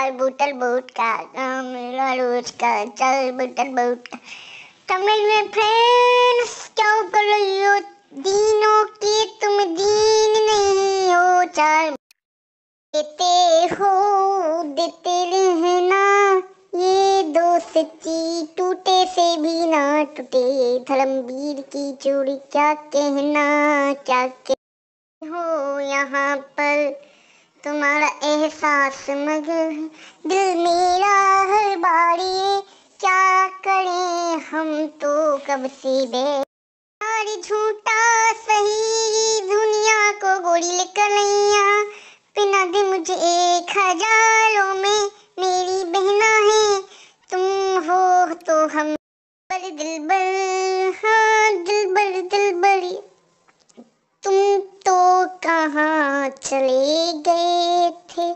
और बूटल बूट का मेरा रोज का चल बूटल बूट का कमेंट में फ्रेंड्स क्या कर यो दीनों की तुम दीन नहीं हो चल देते हो देते रहना ये दोस्ती टूटे से भी ना टूटे ये धर्मवीर की चूड़ी क्या कहना क्या कह हो यहाँ पर तुम्हारा एहसास मगर दिल मेरा हर बारी क्या करें हम तो कब से बे झूठा सही दुनिया को गोरी कलैया पिना दे मुझे एक हजारों में मेरी बहना है तुम हो तो हम पर दिल बल चली गई थी